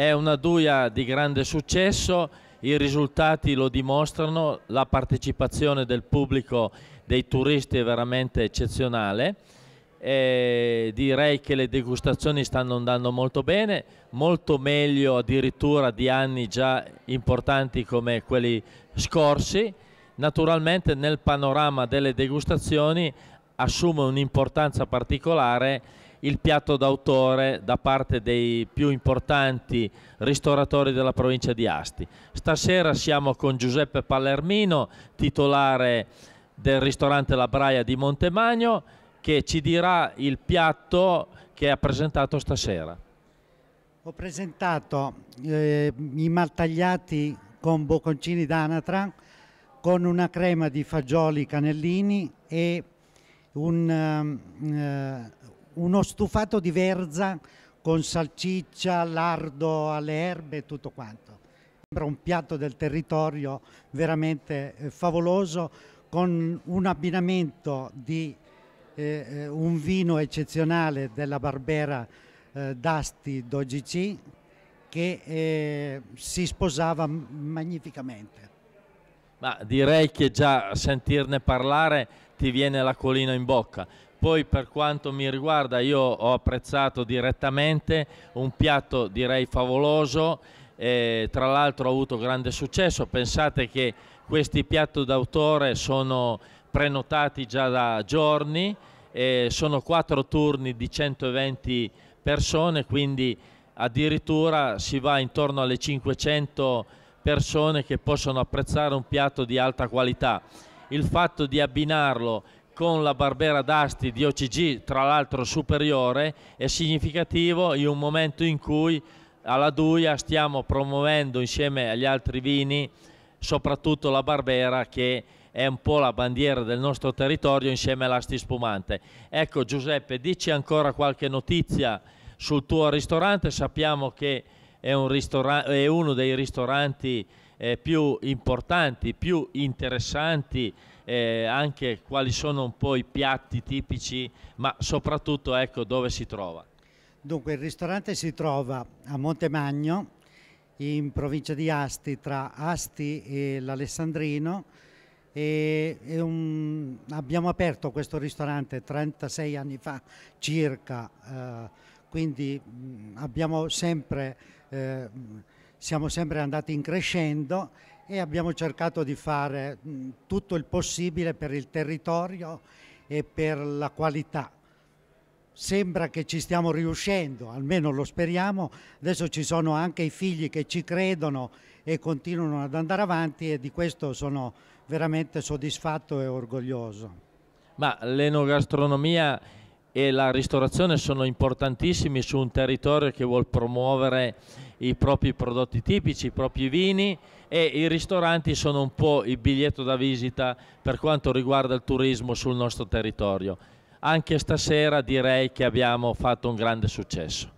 È una Duia di grande successo, i risultati lo dimostrano, la partecipazione del pubblico dei turisti è veramente eccezionale. E direi che le degustazioni stanno andando molto bene, molto meglio addirittura di anni già importanti come quelli scorsi. Naturalmente nel panorama delle degustazioni assume un'importanza particolare il piatto d'autore da parte dei più importanti ristoratori della provincia di Asti. Stasera siamo con Giuseppe Palermino, titolare del ristorante La Braia di Montemagno, che ci dirà il piatto che ha presentato stasera. Ho presentato eh, i maltagliati con bocconcini d'anatra con una crema di fagioli cannellini e un, eh, uno stufato di verza con salsiccia, lardo alle erbe e tutto quanto. Sembra un piatto del territorio veramente eh, favoloso con un abbinamento di eh, eh, un vino eccezionale della Barbera eh, d'Asti 12C che eh, si sposava magnificamente. Ma direi che già sentirne parlare ti viene la colina in bocca, poi per quanto mi riguarda io ho apprezzato direttamente un piatto direi favoloso, eh, tra l'altro ha avuto grande successo, pensate che questi piatti d'autore sono prenotati già da giorni, eh, sono quattro turni di 120 persone, quindi addirittura si va intorno alle 500 persone che possono apprezzare un piatto di alta qualità. Il fatto di abbinarlo con la Barbera d'Asti di OCG, tra l'altro superiore, è significativo in un momento in cui alla Duia stiamo promuovendo insieme agli altri vini soprattutto la Barbera che è un po' la bandiera del nostro territorio insieme all'Asti Spumante. Ecco Giuseppe, dici ancora qualche notizia sul tuo ristorante, sappiamo che è, un è uno dei ristoranti eh, più importanti, più interessanti, eh, anche quali sono un po' i piatti tipici, ma soprattutto ecco, dove si trova. Dunque il ristorante si trova a Montemagno, in provincia di Asti, tra Asti e l'Alessandrino. E, e un, abbiamo aperto questo ristorante 36 anni fa circa, eh, quindi mh, mm, sempre, eh, siamo sempre andati in crescendo e abbiamo cercato di fare mh, mm, tutto il possibile per il territorio e per la qualità. Sembra che ci stiamo riuscendo, almeno lo speriamo, adesso ci sono anche i figli che ci credono e continuano ad andare avanti e di questo sono veramente soddisfatto e orgoglioso. Ma l'enogastronomia e la ristorazione sono importantissimi su un territorio che vuole promuovere i propri prodotti tipici, i propri vini e i ristoranti sono un po' il biglietto da visita per quanto riguarda il turismo sul nostro territorio. Anche stasera direi che abbiamo fatto un grande successo.